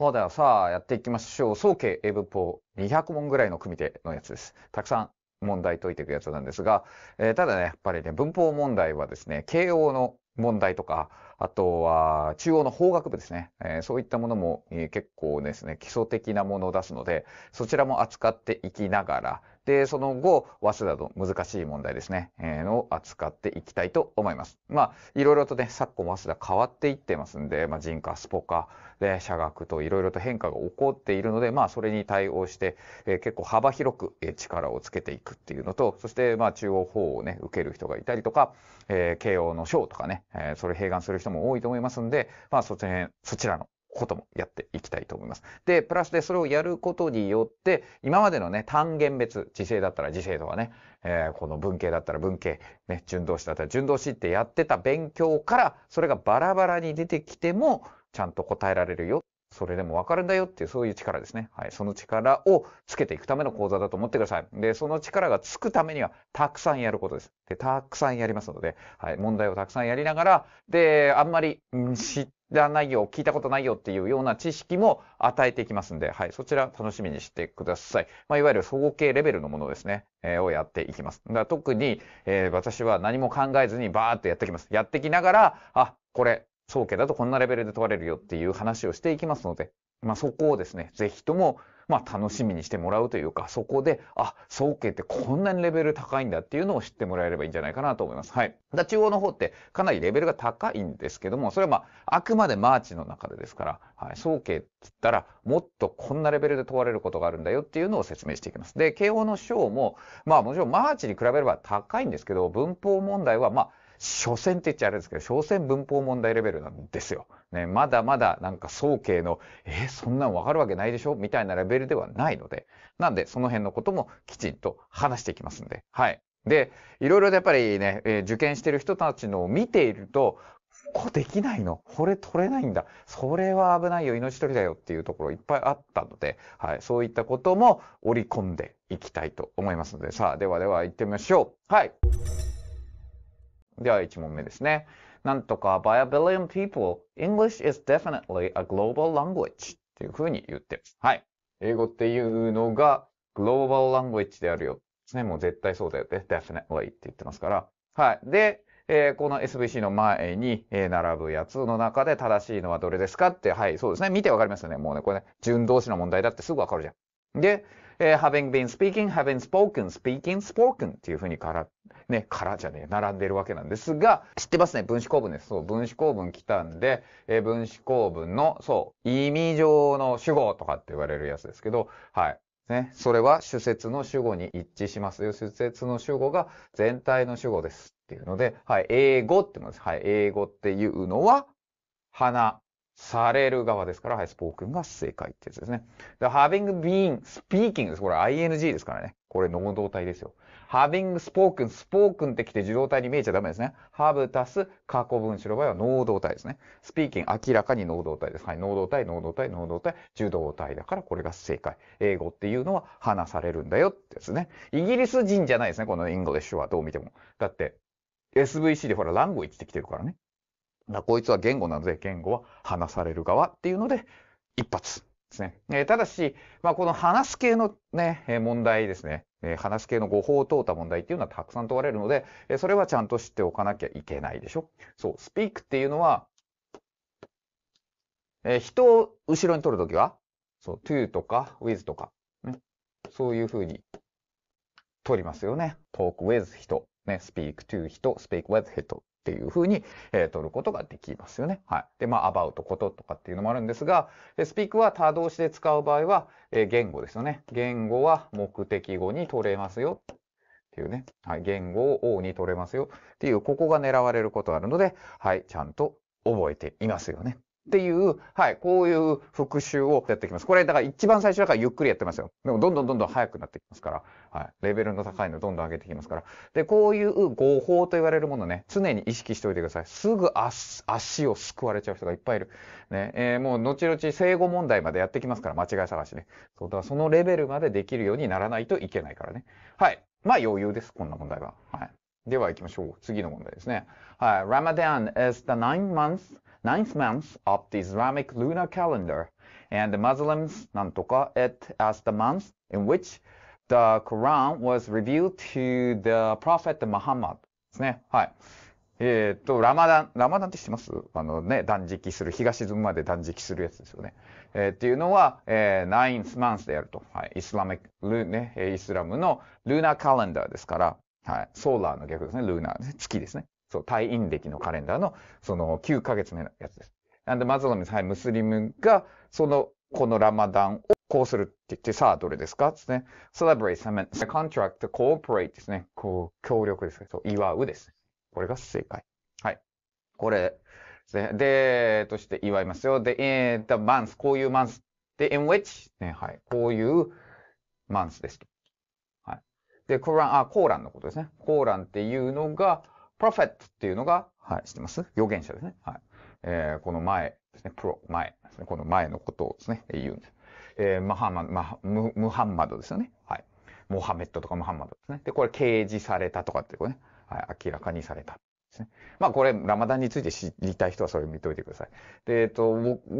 そうさあ、やっていきましょう。総計英文法200問ぐらいの組手のやつです。たくさん問題解いていくやつなんですが、えー、ただね、やっぱりね、文法問題はですね、慶応の問題とか、あとは中央の法学部ですね。えー、そういったものも、えー、結構ですね、基礎的なものを出すので、そちらも扱っていきながら、で、その後、早稲田の難しい問題ですね、えー、を扱っていきたいと思います。まあ、いろいろとね、昨今早稲田変わっていってますんで、まあ、人科、スポカ、で、社学といろいろと変化が起こっているので、まあ、それに対応して、えー、結構幅広く、力をつけていくっていうのと、そして、まあ、中央法をね、受ける人がいたりとか、えー、慶応の賞とかね、えー、それ併願する人も多いと思いますんで、まあ、そそちらのこともやっていきたいと思います。で、プラスでそれをやることによって、今までのね、単元別、時制だったら時制とかね、えー、この文系だったら文系、ね、順動詞だったら順動詞ってやってた勉強から、それがバラバラに出てきても、ちゃんと答えられるよ。それでもわかるんだよっていう、そういう力ですね。はい。その力をつけていくための講座だと思ってください。で、その力がつくためには、たくさんやることです。で、たくさんやりますので、はい。問題をたくさんやりながら、で、あんまり、ん知らないよ、聞いたことないよっていうような知識も与えていきますんで、はい。そちら楽しみにしてください。まあ、いわゆる総合系レベルのものですね。えー、をやっていきます。だから特に、えー、私は何も考えずにバーっとやってきます。やってきながら、あ、これ、総家だとこんなレベルで問われるよっていう話をしていきますので、まあ、そこをですね、ぜひとも、まあ、楽しみにしてもらうというか、そこで、あ、総家ってこんなにレベル高いんだっていうのを知ってもらえればいいんじゃないかなと思います。はい。だ中央の方ってかなりレベルが高いんですけども、それはまあ、あくまでマーチの中でですから、はい、総家って言ったら、もっとこんなレベルで問われることがあるんだよっていうのを説明していきます。で、慶応の章も、まあ、もちろんマーチに比べれば高いんですけど、文法問題はまあ、所詮って言っちゃあれですけど、所詮文法問題レベルなんですよ。ね、まだまだなんか総計の、え、そんなんわかるわけないでしょみたいなレベルではないので。なんで、その辺のこともきちんと話していきますんで。はい。で、いろいろやっぱりね、えー、受験してる人たちのを見ていると、ここできないのこれ取れないんだそれは危ないよ命取りだよっていうところいっぱいあったので、はい、そういったことも織り込んでいきたいと思いますので、さあ、ではでは行ってみましょう。はい。では1問目ですね。なんとか by a billion people, English is definitely a global language っていうふうに言ってます。はい。英語っていうのがグローバルラングウ g ッ a であるよ。ですね。もう絶対そうだよって definitely って言ってますから。はい。で、えー、この s b c の前に、並ぶやつの中で正しいのはどれですかって、はい、そうですね。見てわかりますよね。もうね、これね、順同士の問題だってすぐわかるじゃん。で、えー、having been speaking, having spoken, speaking, spoken っていうふうにから、ね、からじゃねえ、並んでるわけなんですが、知ってますね、分子構文です。そう、分子構文来たんで、えー、分子構文の、そう、意味上の主語とかって言われるやつですけど、はい。ね、それは主節の主語に一致しますよ。主節の主語が全体の主語です。っていうので、はい、英語って言いです。はい、英語っていうのは、花、される側ですから、はい、スポークンが正解ってやつですね。で、having been speaking です。これ ing ですからね。これ能動体ですよ。having spoken, spoken ってきて受動体に見えちゃダメですね。have 足す過去分子の場合は能動体ですね。speaking 明らかに能動体です。はい、能動体、能動体、能動体、受動体だからこれが正解。英語っていうのは話されるんだよってですね。イギリス人じゃないですね。この English はどう見ても。だって SVC でほら、ランゴイってきてるからね。こいつは言語なので、言語は話される側っていうので、一発ですね。えただし、まあ、この話す系のね、え問題ですね。え話す系の語法を問うた問題っていうのはたくさん問われるので、えそれはちゃんと知っておかなきゃいけないでしょ。そう、スピークっていうのは、え人を後ろに取るときは、そう、to とか with とか、ね、そういうふうに取りますよね。talk with 人、ね、speak to 人、speak with 人っていうふうに、えー、取ることができますよね。はい。で、まあ、about こととかっていうのもあるんですが、speak は他動詞で使う場合は、えー、言語ですよね。言語は目的語に取れますよ。っていうね。はい。言語を O に取れますよ。っていう、ここが狙われることあるので、はい。ちゃんと覚えていますよね。っていう、はい、こういう復習をやっていきます。これ、だから一番最初だからゆっくりやってますよ。でも、どんどんどんどん速くなってきますから、はい、レベルの高いのどんどん上げていきますから。で、こういう合法と言われるものね、常に意識しておいてください。すぐ足足をすくわれちゃう人がいっぱいいる。ね、えー、もう、後々生後問題までやってきますから、間違い探しね。そう、だからそのレベルまでできるようにならないといけないからね。はい。まあ、余裕です、こんな問題は。はい。では行きましょう。次の問題ですね。はい。Ramadan is the nine month ninth month of the Islamic lunar calendar, and the Muslims nantoka it as the month in which the Quran was revealed to the Prophet Muhammad ですね。はい。えっ、ー、と、ラマダン、ラマダンって知ってますあのね、断食する、日が沈むまで断食するやつですよね。えー、っていうのは、えー、ninth month でやると。はい。イスラム、ルね、イスラムのルーナーカレンダーですから、はい。ソーラーの逆ですね。ルーナー、ね、月ですね。そう、退院歴のカレンダーの、その、9ヶ月目のやつです。なんで、マズロミの、はムスリムが、その、このラマダンをこうするって言って、さあ、どれですかですね。celebrate, cement, contract, cooperate ですね。こう、協力ですね。そう、祝うですこれが正解。はい。これですね。で、として祝いますよ。で、えー、the month, こういう month で、in which ね、はい。こういう month ですと。はい。で、コーラン、あ、コーランのことですね。コーランっていうのが、プロフェットっていうのが、はい、知ってます預言者ですね。はい。えー、この前ですね、プロ、前ですね。この前のことをですね、言うんです。えー、マハマ、マム、ムハンマドですよね。はい。モハメットとかムハンマドですね。で、これ、掲示されたとかってことね、はい、明らかにされた。ですね。まあこれ、ラマダンについて知りたい人はそれを見といてください。で、えっと、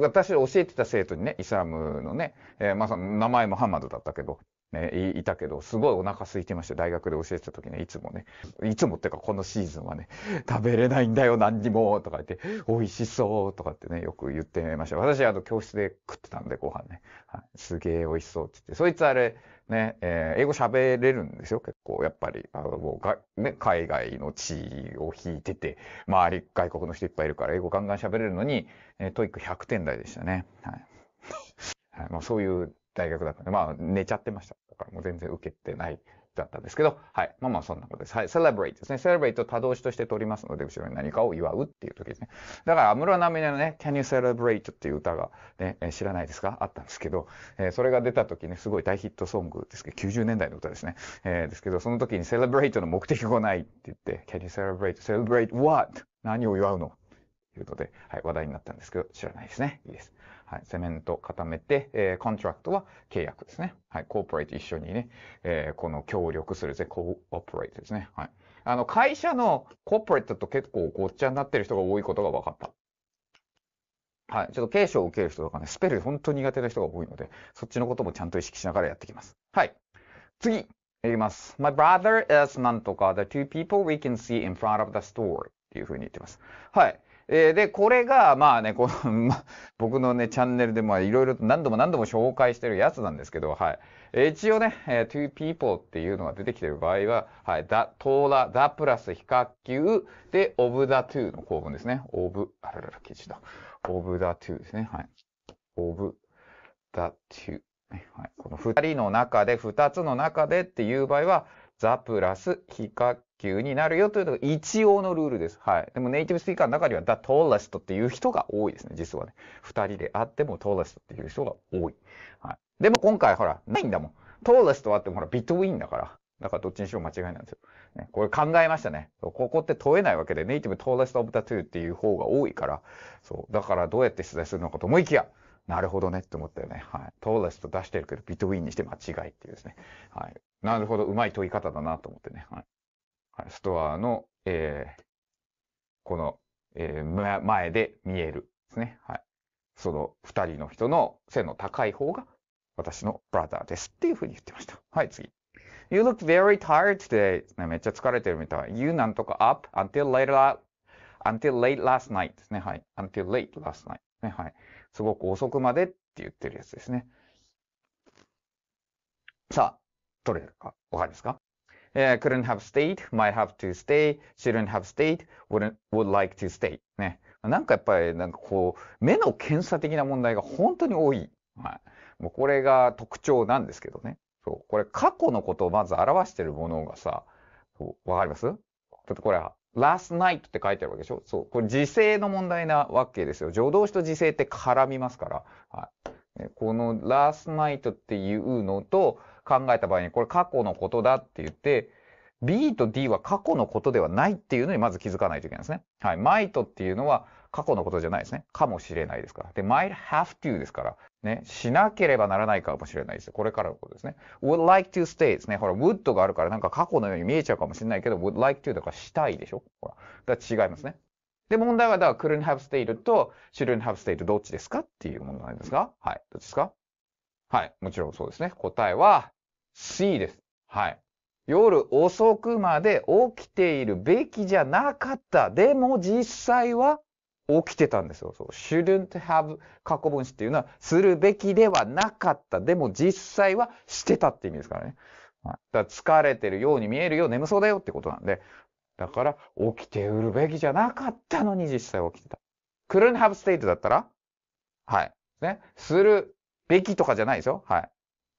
私教えてた生徒にね、イスラムのね、えー、まあその名前もハンマドだったけど、ね、いたけど、すごいお腹空いてました。大学で教えてた時ね、いつもね。いつもっていうか、このシーズンはね、食べれないんだよ、何にも、とか言って、美味しそう、とかってね、よく言ってました。私、あの、教室で食ってたんで、ご飯ね。はい、すげえ美味しそうって言って。そいつあれ、ね、えー、英語喋れるんですよ、結構。やっぱり、あの、もうが、ね、海外の地を引いてて、周り、外国の人いっぱいいるから、英語ガンガン喋れるのに、えー、トイック100点台でしたね。はい。はい、まあ、そういう大学だったんで、まあ、寝ちゃってました。だからもう全然受けてないだったんですけど、はい。まあまあ、そんなことです。はい。celebrate ですね。celebrate を多動詞として取りますので、後ろに何かを祝うっていう時ですね。だから、安室奈美のね、can you celebrate っていう歌がね、知らないですかあったんですけど、えー、それが出た時ね、すごい大ヒットソングですけど、90年代の歌ですね。えー、ですけど、その時に celebrate の目的がないって言って、can you celebrate? celebrate what? 何を祝うのていうので、はい、話題になったんですけど、知らないですね。いいです。はい、セメント固めて、えー、コントラクトは契約ですね。はい、コーポレート一緒にね、えー、この協力するぜ、コーポレートですね。はい。あの、会社のコーポレートと結構ごっちゃになってる人が多いことが分かった。はい。ちょっと継承を受ける人とかね、スペル本当に苦手な人が多いので、そっちのこともちゃんと意識しながらやってきます。はい。次、いきます。My brother is なんとか the two people we can see in front of the store っていうふうに言ってます。はい。えー、で、これが、まあね、この、僕のね、チャンネルで、まあ、いろいろと何度も何度も紹介してるやつなんですけど、はい。えー、一応ね、えー、to people っていうのが出てきてる場合は、はい、だ、トーラ、だプラス比較級で、of the two の構文ですね。of、あららら、記事だ。of the two ですね。はい。of the two。はい、この二人の中で、二つの中でっていう場合は、ザプラス非可級になるよというのが一応のルールです。はい。でもネイティブスピーカーの中には the tallest っていう人が多いですね、実はね。二人であっても tallest っていう人が多い。はい。でも今回ほら、ないんだもん。t ー l l e s t はあってもほら、between だから。だからどっちにしろ間違いなんですよ。ね、これ考えましたね。ここって問えないわけで、ネイティブ t ー l l e s t of the two っていう方が多いから、そう。だからどうやって出題するのかと思いきや、なるほどねって思ったよね。はい。トーラスト出してるけど、ビトウィンにして間違いっていうですね。はい。なるほど、うまい問い方だなと思ってね。はい、ストアの、えー、この、えー、前で見えるですね。はい、その2人の人の背の高い方が私のブラザーですっていうふうに言ってました。はい、次。You look very tired today. めっちゃ疲れてるみたい。You なんとか up until late, la until late last night ですね。はい。until late last night ね。はい。すごく遅くまでって言ってるやつですね。さあ、取れるかわかりますか、えー、couldn't have stayed, might have to stay, shouldn't have stayed, wouldn't, would like to stay. ね。なんかやっぱり、なんかこう、目の検査的な問題が本当に多い。はい。もうこれが特徴なんですけどね。そう。これ過去のことをまず表してるものがさ、わかりますだってこれ、last night って書いてあるわけでしょそう。これ時制の問題なわけですよ。助動詞と時制って絡みますから。はい。この last night っていうのと、考えた場合に、これ過去のことだって言って、B と D は過去のことではないっていうのにまず気づかないといけないですね。はい。might っていうのは過去のことじゃないですね。かもしれないですから。で、might have to ですから。ね。しなければならないかもしれないですよ。これからのことですね。would like to stay ですね。ほら、would があるからなんか過去のように見えちゃうかもしれないけど、would like to だからしたいでしょほら。だ違いますね。で、問題は、だから、couldn't have stayed と shouldn't have stayed どっちですかっていうものなんですが、はい。どっちですかはい。もちろんそうですね。答えは、C です。はい。夜遅くまで起きているべきじゃなかった。でも実際は起きてたんですよ。そう shouldn't have 過去分詞っていうのは、するべきではなかった。でも実際はしてたって意味ですからね。はい、だから疲れてるように見えるよ、眠そうだよってことなんで。だから、起きて売るべきじゃなかったのに実際起きてた。couldn't have state だったらはい。ね。するべきとかじゃないですよ。はい。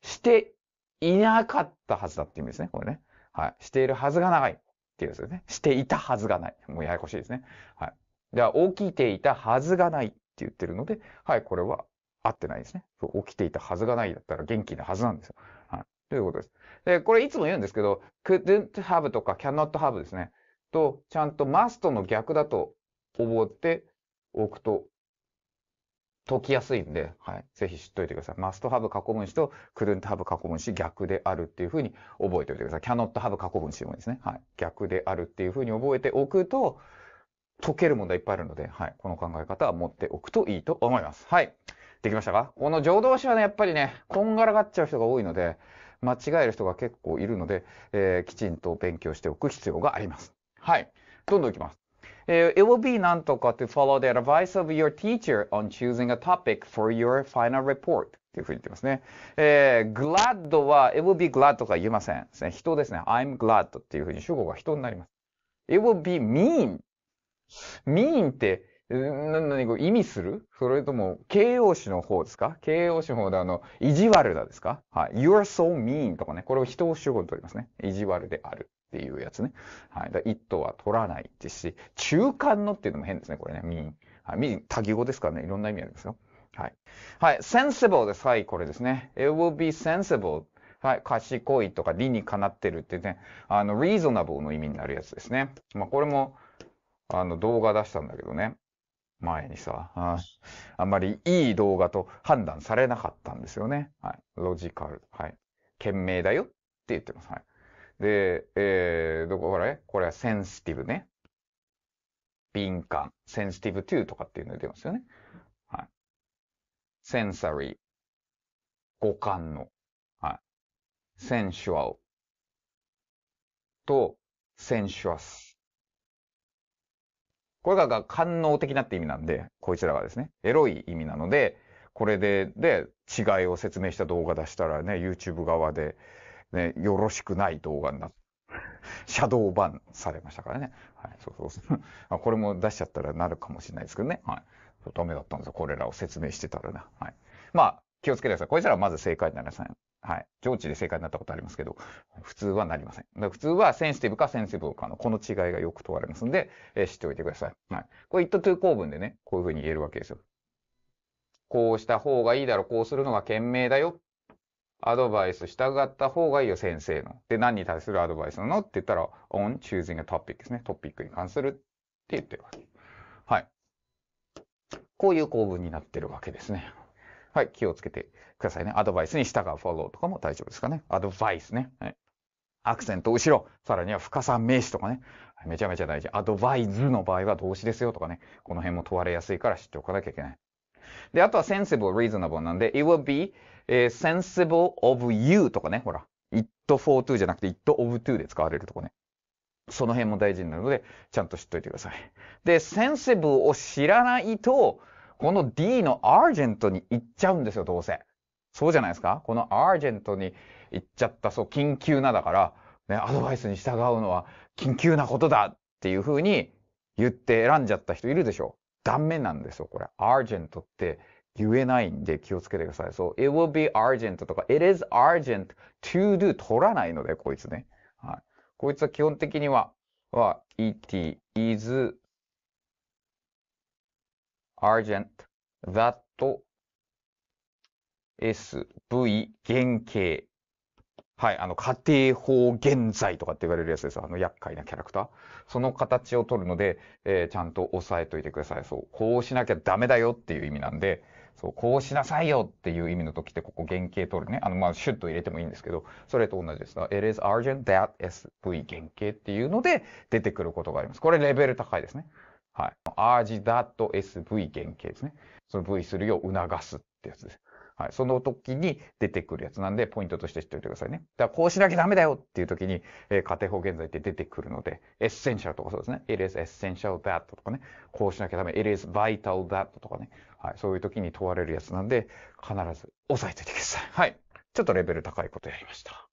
していなかったはずだって意味ですね。これね。はい。しているはずが長いっていうやつですね。していたはずがない。もうややこしいですね。はい。では、起きていたはずがないって言ってるので、はい、これは合ってないですね。そう起きていたはずがないだったら元気なはずなんですよ。はい。ということです。で、これいつも言うんですけど、couldn't have とか cannot have ですね。と、ちゃんと must の逆だと思っておくと解きやすいんで、はい。ぜひ知っといてください。マストハブ過去分詞とクルントハブ過去分詞逆であるっていうふうに覚えておいてください。キャノットハブ過去分詞もですね。はい。逆であるっていうふうに覚えておくと、解ける問題いっぱいあるので、はい。この考え方は持っておくといいと思います。はい。できましたかこの助動詞はね、やっぱりね、こんがらがっちゃう人が多いので、間違える人が結構いるので、えー、きちんと勉強しておく必要があります。はい。どんどんいきます。It will be なんとか to follow the advice of your teacher on choosing a topic for your final report. というふうに言ってますね。えー、glad は、it will be glad とか言いません。ですね、人ですね。I'm glad っていうふうに主語が人になります。It will be mean. mean って、何こ意味するそれとも、形容詞の方ですか形容詞の方であの、意地悪だですかはい。you're so mean とかね。これを人を主語にとりますね。意地悪である。っていうやつね。はい。だ一頭は取らないですし、中間のっていうのも変ですね、これね。民。はい、民、多義語ですからね。いろんな意味ありますよ。はい。はい。sensible です。はい、これですね。it will be sensible. はい。賢いとか理にかなってるってね、あの、reasonable の意味になるやつですね。まあ、これも、あの、動画出したんだけどね。前にさ、ああんまりいい動画と判断されなかったんですよね。はい。ロジカル。はい。賢明だよって言ってます。はい。で、えー、どここれこれはセンシティブね。敏感。センシティブトゥとかっていうの出ますよね。はい。センサリー。五感の。はい。センシュアル。と、センシュアス。これが官能的なって意味なんで、こいつらがですね、エロい意味なので、これで、で、違いを説明した動画出したらね、YouTube 側で、ね、よろしくない動画になって、シャドーバンされましたからね。はい、そうそうそう。あこれも出しちゃったらなるかもしれないですけどね。はい。ダメだったんですよ。これらを説明してたらな。はい。まあ、気をつけてください。こいつらはまず正解になりません。はい。上智で正解になったことありますけど、普通はなりません。だから普通はセンシティブかセンシティブかのこの違いがよく問われますんで、えー、知っておいてください。はい。これ it to 構文でね、こういうふうに言えるわけですよ。こうした方がいいだろう、こうするのが賢明だよアドバイス従った方がいいよ、先生の。で、何に対するアドバイスなのって言ったら、on choosing a topic ですね。トピックに関するって言ってるわけ。はい。こういう構文になってるわけですね。はい、気をつけてくださいね。アドバイスに従うフォローとかも大丈夫ですかね。アドバイスね。はい、アクセント後ろ、さらには深さ名詞とかね。めちゃめちゃ大事。アドバイズの場合は動詞ですよとかね。この辺も問われやすいから知っておかなきゃいけない。で、あとは sensible, reasonable なんで、it will be、え sensible of you とかね、ほら、it for to じゃなくて it of to で使われるとこね。その辺も大事になるので、ちゃんと知っといてください。で、sensible を知らないと、この D の argent に行っちゃうんですよ、どうせ。そうじゃないですかこの argent に行っちゃった、そう、緊急なだから、ね、アドバイスに従うのは緊急なことだっていうふうに言って選んじゃった人いるでしょう。断面なんですよ、これ。argent って言えないんで気をつけてください。そう、it will be argent とか、it is argent to do 取らないので、こいつね。はい。こいつは基本的には、は、it is argent that s v 原型はい、あの、家庭法現在とかって言われるやつです。あの、厄介なキャラクター。その形を取るので、えー、ちゃんと押さえといてください。そう、こうしなきゃダメだよっていう意味なんで、そう、こうしなさいよっていう意味の時って、ここ原型取るね。あの、まあ、シュッと入れてもいいんですけど、それと同じです。it is urgent that SV 原型っていうので出てくることがあります。これレベル高いですね。はい。urge that SV 原型ですね。その V するよう促すってやつです。はい。その時に出てくるやつなんで、ポイントとして知っておいてくださいね。だから、こうしなきゃダメだよっていう時に、えー、家庭法現在って出てくるので、エッセンシャルとかそうですね。it is essential that とかね。こうしなきゃダメ。it is vital that とかね。はい。そういう時に問われるやつなんで、必ず押さえておいてください。はい。ちょっとレベル高いことやりました。